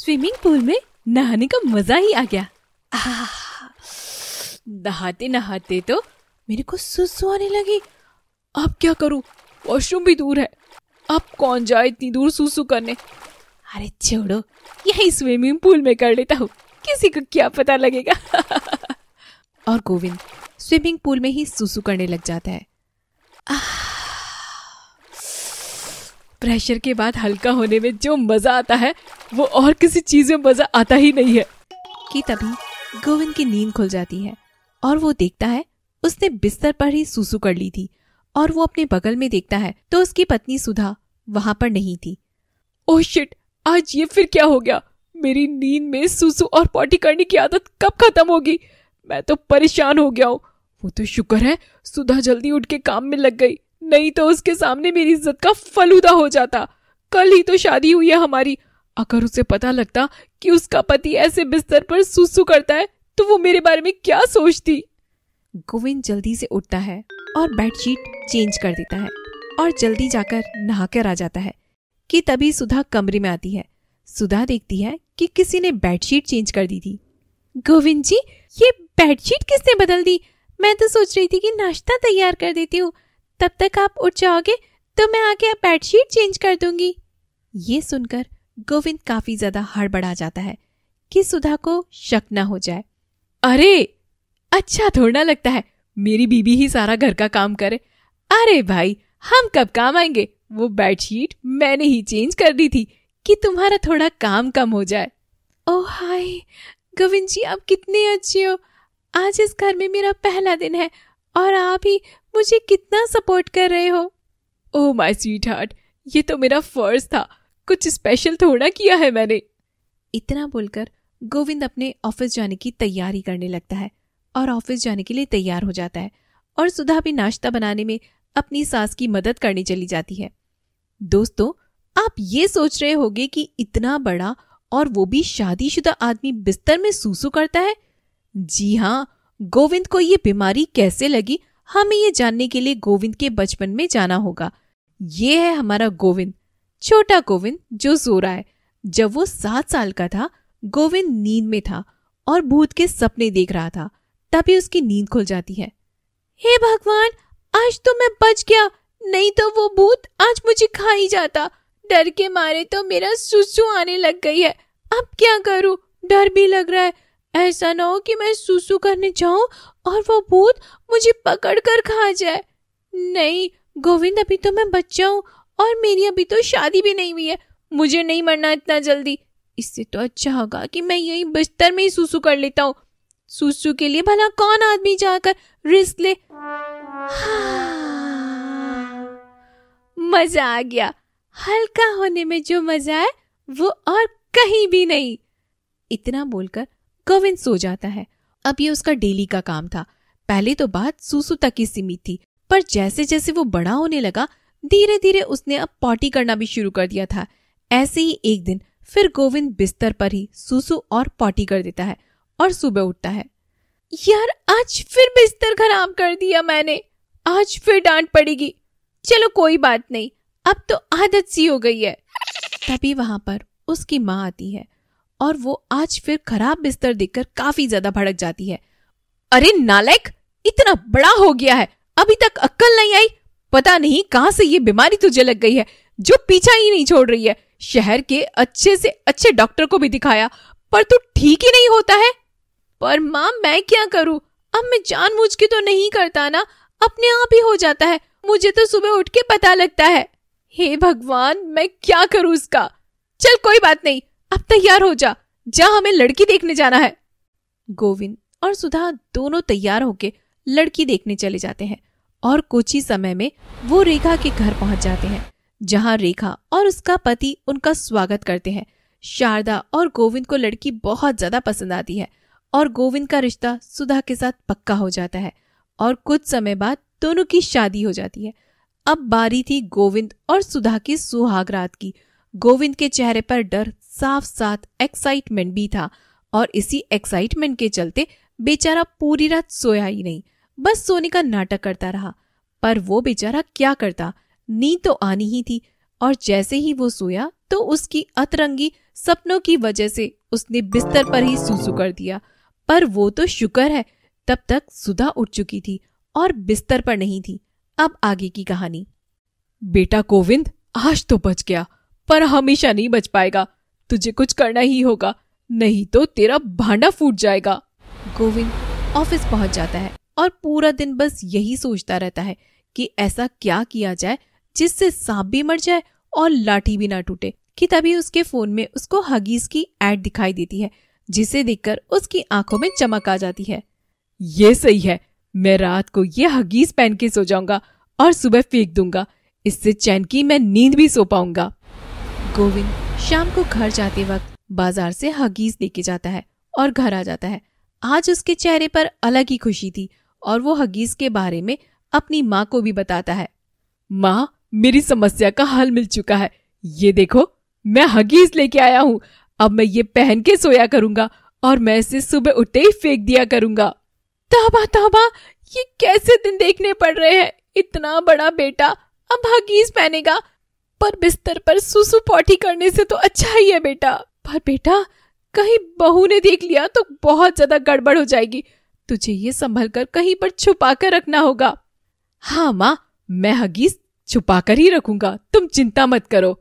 Swimming pool में नहाने का मजा ही आ गया नहाते नहाते तो मेरे को आने लगी अब क्या करूं वॉशरूम भी दूर है अब कौन जाए इतनी दूर सुसु करने अरे छोड़ो यही स्विमिंग पूल में कर लेता हूँ किसी को क्या पता लगेगा और गोविंद स्विमिंग पूल में ही सुसु करने लग जाता है प्रेशर के बाद हल्का होने में जो मजा आता है वो और किसी चीज में मजा आता ही नहीं है कि तभी गोविंद की नींद खुल जाती है और वो देखता है उसने बिस्तर पर ही सुसु कर ली थी और वो अपने बगल में देखता है तो उसकी पत्नी सुधा वहां पर नहीं थी ओह शिट आज ये फिर क्या हो गया मेरी नींद में सुसु और पॉटी करने की आदत कब खत्म होगी मैं तो परेशान हो गया हूँ वो तो शुक्र है सुधा जल्दी उठ के काम में लग गई नहीं तो उसके सामने मेरी इज्जत का फलूदा हो जाता कल ही तो शादी हुई है हमारी अगर उसे पता लगता कि उसका पति ऐसे बिस्तर पर सुसु करता है तो वो मेरे बारे में क्या सोचती गोविंद जल्दी से उठता है और बेडशीट चेंज कर देता है और जल्दी जाकर नहाकर आ जाता है कि तभी सुधा कमरे में आती है सुधा देखती है कि किसी ने बेडशीट चेंज कर दी थी गोविंद जी ये बेडशीट किसने बदल दी मैं तो सोच रही थी कि नाश्ता तैयार कर देती हूँ तब तक आप उठ जाओगे तो मैं आके बेडशीट चेंज कर दूंगी ये सुनकर गोविंद काफी ज्यादा हड़बड़ा जाता है कि सुधा को शक ना हो जाए अरे अच्छा थोड़ा लगता है मेरी बीबी ही सारा घर का काम करे अरे भाई हम कब काम आएंगे वो बेडशीट मैंने ही चेंज कर दी थी कि तुम्हारा थोड़ा काम कम हो जाए ओ हाय गोविंद जी आप कितने अच्छे हो आज इस घर में मेरा पहला दिन है और आप ही मुझे कितना सपोर्ट कर रहे हो ओ माय स्वीट हार्ट ये तो मेरा फर्ज था कुछ स्पेशल थोड़ा किया है मैंने इतना बोलकर गोविंद अपने ऑफिस जाने की तैयारी करने लगता है और ऑफिस जाने के लिए तैयार हो जाता है और सुधा भी नाश्ता बनाने में अपनी सास की मदद करने चली जाती है दोस्तों आप ये सोच रहे होंगे कि इतना बड़ा और वो भी शादीशुदा आदमी बिस्तर में सूसू करता है जी हाँ गोविंद को ये बीमारी कैसे लगी हमें ये जानने के लिए गोविंद के बचपन में जाना होगा ये है हमारा गोविंद छोटा गोविंद जो सो रहा है जब वो सात साल का था गोविंद नींद में था और भूत के सपने देख रहा था तभी उसकी नींद खुल जाती है हे भगवान आज तो मैं बच गया नहीं तो वो भूत आज मुझे खा ही जाता डर के मारे तो मेरा सुसु आने लग गई है अब क्या करूं डर भी लग रहा है ऐसा ना हो कि मैं सुसु करने जाऊं और वो भूत मुझे पकड़ कर खा जाए नहीं गोविंद अभी तो मैं बच्चा हूँ और मेरी अभी तो शादी भी नहीं हुई है मुझे नहीं मरना इतना जल्दी इससे तो अच्छा होगा कि मैं यही बिस्तर में ही सुसु कर लेता हूँ सुसु के लिए भला कौन आदमी जाकर रिस्क ले हाँ। मजा आ गया हल्का होने में जो मजा है वो और कहीं भी नहीं इतना बोलकर गोविंद सो जाता है अब ये उसका डेली का काम था पहले तो बात सुसु तक ही सीमित थी पर जैसे जैसे वो बड़ा होने लगा धीरे धीरे उसने अब पॉटी करना भी शुरू कर दिया था ऐसे ही एक दिन फिर गोविंद बिस्तर पर ही सुसु और पॉटी कर देता है और सुबह उठता है यार आज फिर बिस्तर खराब कर दिया मैंने आज फिर डांट पड़ेगी चलो कोई बात नहीं अब तो आदत सी हो गई है तभी वहां पर उसकी माँ आती है और वो आज फिर खराब बिस्तर देखकर काफी ज्यादा भड़क जाती है अरे नालायक इतना बड़ा हो गया है अभी तक अक्कल नहीं आई पता नहीं कहां से ये बीमारी तुझे लग गई है जो पीछा ही नहीं छोड़ रही है शहर के अच्छे से अच्छे डॉक्टर को भी दिखाया पर तू ठीक ही नहीं होता है पर माँ मैं क्या करूं अब मैं जानबूझ के तो नहीं करता ना अपने आप ही हो जाता है मुझे तो सुबह उठ के पता लगता है हे भगवान मैं क्या करूं उसका चल कोई बात नहीं अब तैयार हो जा जा हमें लड़की देखने जाना है गोविंद और सुधा दोनों तैयार होके लड़की देखने चले जाते हैं और कुछ ही समय में वो रेखा के घर पहुंच जाते हैं जहां रेखा और उसका पति उनका स्वागत करते हैं शारदा और गोविंद को लड़की बहुत ज्यादा पसंद आती है और गोविंद का रिश्ता सुधा के साथ पक्का हो जाता है और कुछ समय बाद दोनों की शादी हो जाती है अब बारी थी गोविंद और सुधा की सुहाग रात की गोविंद के चेहरे पर डर साफ साथ एक्साइटमेंट भी था और इसी एक्साइटमेंट के चलते बेचारा पूरी रात सोया ही नहीं बस सोने का नाटक करता रहा पर वो बेचारा क्या करता नींद तो आनी ही थी और जैसे ही वो सोया तो उसकी अतरंगी सपनों की वजह से उसने बिस्तर पर ही सूसू कर दिया पर वो तो शुक्र है तब तक सुधा उठ चुकी थी और बिस्तर पर नहीं थी अब आगे की कहानी बेटा गोविंद आज तो बच गया पर हमेशा नहीं बच पाएगा तुझे कुछ करना ही होगा नहीं तो तेरा भांडा फूट जाएगा गोविंद ऑफिस पहुंच जाता है और पूरा दिन बस यही सोचता रहता है कि ऐसा क्या किया जाए जिससे सांप भी मर जाए और लाठी भी ना टूटे कि तभी उसके फोन में उसको हगीज की एड दिखाई देती है जिसे देखकर उसकी आंखों में चमक आ जाती है ये सही है मैं रात को ये हगीज पहन के सो जाऊंगा और सुबह फेंक दूंगा इससे चैन की मैं नींद भी सो पाऊंगा गोविंद शाम को घर जाते वक्त बाजार से हगीज लेके जाता है और घर आ जाता है आज उसके चेहरे पर अलग ही खुशी थी और वो हगीज के बारे में अपनी माँ को भी बताता है माँ मेरी समस्या का हल मिल चुका है ये देखो मैं हगीज लेके आया हूँ अब मैं ये पहन के सोया करूंगा और मैं इसे सुबह उठते ही फेंक दिया करूंगा ताबा ताबा ये कैसे दिन देखने पड़ रहे हैं इतना बड़ा बेटा अब हगीज पहनेगा पर बिस्तर पर सुसु पॉटी करने से तो अच्छा ही है बेटा पर बेटा कहीं बहू ने देख लिया तो बहुत ज्यादा गड़बड़ हो जाएगी तुझे ये संभल कर कहीं पर छुपा कर रखना होगा हाँ माँ मैं हगीज छुपा कर ही रखूंगा तुम चिंता मत करो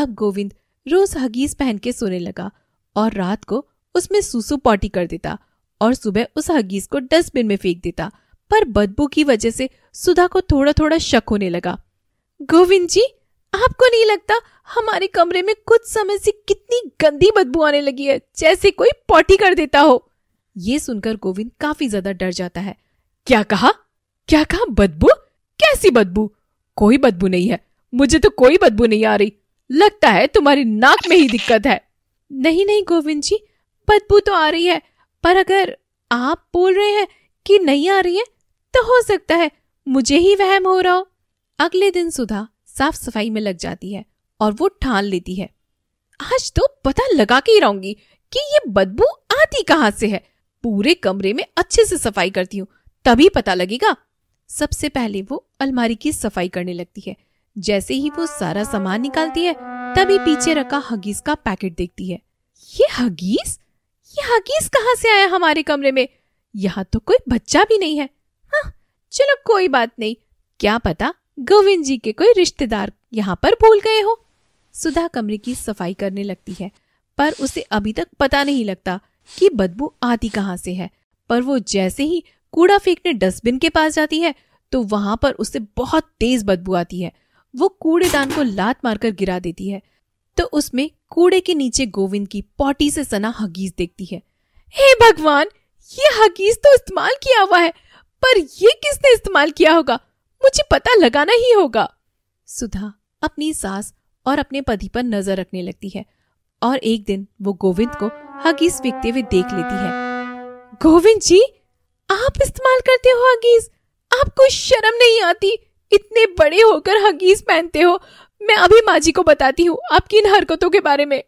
अब गोविंद रोज हगीज पहन के सोने लगा और रात को उसमें सुसु पॉटी कर देता और सुबह उस हगीज को डस्टबिन में फेंक देता पर बदबू की वजह से सुधा को थोड़ा थोड़ा शक होने लगा गोविंद जी आपको नहीं लगता हमारे कमरे में कुछ समय से कितनी गंदी बदबू आने लगी है जैसे कोई पॉटी कर देता हो ये सुनकर गोविंद काफी ज्यादा डर जाता है क्या कहा क्या कहा बदबू कैसी बदबू कोई बदबू नहीं है मुझे तो कोई बदबू नहीं आ रही लगता है तुम्हारी नाक में ही दिक्कत है नहीं नहीं गोविंद जी बदबू तो आ रही है पर अगर आप बोल रहे हैं कि नहीं आ रही है तो हो सकता है मुझे ही वहम हो रहा हो अगले दिन सुधा साफ सफाई में लग जाती है और वो ठान लेती है आज तो पता लगा के ही रहूंगी कि ये बदबू आती कहाँ से है पूरे कमरे में अच्छे से सफाई करती हूँ तभी पता लगेगा सबसे पहले वो अलमारी की सफाई करने लगती है जैसे ही वो सारा सामान निकालती है तभी पीछे रखा हगीज का पैकेट देखती है ये हगीज ये हगीज कहाँ से आया हमारे कमरे में यहाँ तो कोई बच्चा भी नहीं है हाँ चलो कोई बात नहीं क्या पता गोविंद जी के कोई रिश्तेदार यहाँ पर भूल गए हो सुधा कमरे की सफाई करने लगती है पर उसे अभी तक पता नहीं लगता कि बदबू आती कहाँ से है पर वो जैसे ही कूड़ा फेंकने डस्टबिन के पास जाती है तो वहां पर उससे बहुत तेज बदबू आती है वो कूड़ेदान को लात मारकर गिरा देती है तो उसमें कूड़े के नीचे गोविंद की पॉटी से सना हगीज देखती है हे भगवान ये हगीज तो इस्तेमाल किया हुआ है पर ये किसने इस्तेमाल किया होगा मुझे पता लगाना ही होगा सुधा अपनी सास और अपने पति पर नजर रखने लगती है और एक दिन वो गोविंद को हगीज बिकते हुए देख लेती है गोविंद जी आप इस्तेमाल करते हो हगीज आपको शर्म नहीं आती इतने बड़े होकर हगीज पहनते हो मैं अभी माँ जी को बताती हूँ आपकी इन हरकतों के बारे में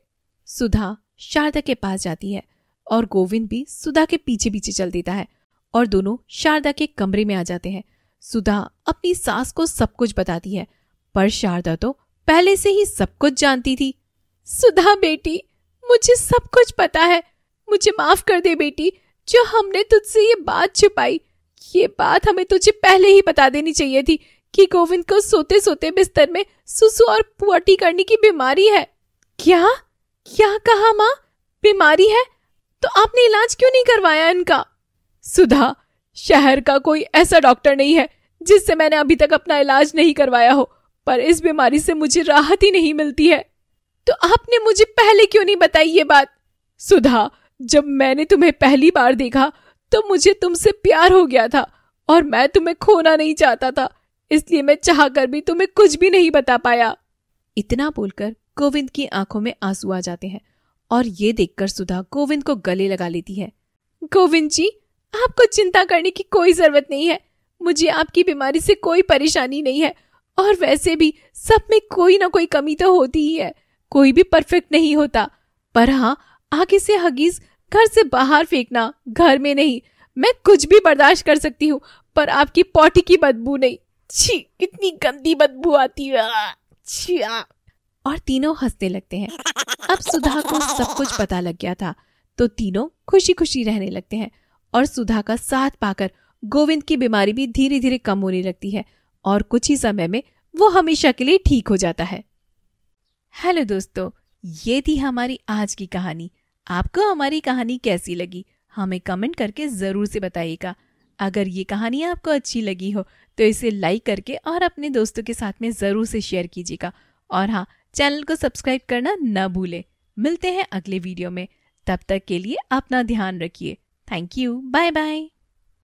सुधा शारदा के पास जाती है और गोविंद भी सुधा के पीछे पीछे चल देता है और दोनों शारदा के कमरे में आ जाते हैं सुधा अपनी सास को सब कुछ बताती है पर शारदा तो पहले से ही सब कुछ जानती थी सुधा बेटी मुझे सब कुछ पता है मुझे माफ कर दे बेटी जो हमने तुझसे ये बात छुपाई ये बात हमें तुझे पहले ही बता देनी चाहिए थी कि गोविंद को सोते सोते बिस्तर में सुसु और पुआटी करने की बीमारी है क्या क्या कहा माँ बीमारी है तो आपने इलाज क्यों नहीं करवाया इनका सुधा शहर का कोई ऐसा डॉक्टर नहीं है जिससे मैंने अभी तक अपना इलाज नहीं करवाया हो पर इस बीमारी से मुझे राहत ही नहीं मिलती है तो आपने मुझे पहले क्यों नहीं बताई ये बात सुधा जब मैंने तुम्हें पहली बार देखा तो मुझे तुमसे प्यार हो गया था और मैं तुम्हें खोना नहीं चाहता था इसलिए मैं चाह कर भी तुम्हें कुछ भी नहीं बता पाया इतना बोलकर गोविंद की आंखों में आंसू आ जाते हैं और ये देखकर सुधा गोविंद को गले लगा लेती है गोविंद जी आपको चिंता करने की कोई जरूरत नहीं है मुझे आपकी बीमारी से कोई परेशानी नहीं है और वैसे भी सब में कोई ना कोई कमी तो होती ही है कोई भी परफेक्ट नहीं होता पर हाँ आगे से हगीज घर से बाहर फेंकना घर में नहीं मैं कुछ भी बर्दाश्त कर सकती हूँ पर आपकी पॉटी की बदबू नहीं छी कितनी गंदी बदबू आती है और तीनों हंसने लगते हैं अब सुधा को सब कुछ पता लग गया था तो तीनों खुशी खुशी रहने लगते हैं और सुधा का साथ पाकर गोविंद की बीमारी भी धीरे धीरे कम होने लगती है और कुछ ही समय में वो हमेशा के लिए ठीक हो जाता है हेलो दोस्तों ये थी हमारी आज की कहानी आपको हमारी कहानी कैसी लगी हमें कमेंट करके ज़रूर से बताइएगा अगर ये कहानी आपको अच्छी लगी हो तो इसे लाइक करके और अपने दोस्तों के साथ में ज़रूर से शेयर कीजिएगा और हाँ चैनल को सब्सक्राइब करना न भूलें मिलते हैं अगले वीडियो में तब तक के लिए अपना ध्यान रखिए थैंक यू बाय बाय